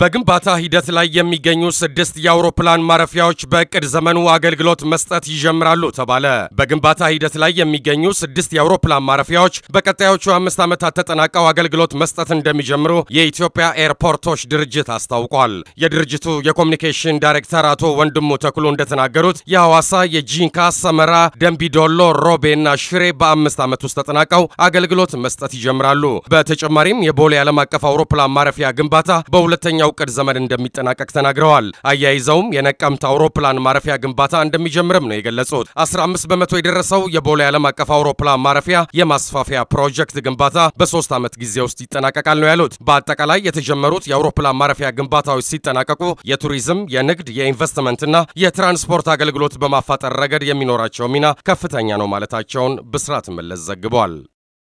በግንባታ ሂደት ላይ የሚገኙ ስድስት የአውሮፕላን ማረፊያዎች በእቅድ ዘመኑ አገልግሎት መስጠት ይጀምራሉ ተባለ። በግንባታ ሂደት ላይ የሚገኙ ስድስት የአውሮፕላን ማረፊያዎች በቀጣዮቹ አምስት ዓመታት ተጠናቀው አገልግሎት መስጠት እንደሚጀምሩ የኢትዮጵያ ኤርፖርቶች ድርጅት አስታውቋል። የድርጅቱ የኮሚኒኬሽን ዳይሬክተር አቶ ወንድሙ ተክሎ እንደተናገሩት የሐዋሳ፣ የጂንካ፣ ሰመራ፣ ደንቢዶሎ፣ እና ሽሬ በአምስት ዓመት ውስጥ ተጠናቀው አገልግሎት መስጠት ይጀምራሉ። በተጨማሪም የቦሌ ዓለም አቀፍ አውሮፕላን ማረፊያ ግንባታ በሁለተኛ የአምስተኛው ቅድ ዘመን እንደሚጠናቀቅ ተናግረዋል። አያይዘውም የነቀምት አውሮፕላን ማረፊያ ግንባታ እንደሚጀምርም ነው የገለጹት። 15 በመቶ የደረሰው የቦሌ ዓለም አቀፍ አውሮፕላን ማረፊያ የማስፋፊያ ፕሮጀክት ግንባታ በሶስት ዓመት ጊዜ ውስጥ ይጠናቀቃል ነው ያሉት። በአጠቃላይ የተጀመሩት የአውሮፕላን ማረፊያ ግንባታዎች ሲጠናቀቁ የቱሪዝም፣ የንግድ፣ የኢንቨስትመንትና የትራንስፖርት አገልግሎት በማፋጠር ረገድ የሚኖራቸው ሚና ከፍተኛ ነው ማለታቸውን ብስራት መለስ ዘግቧል።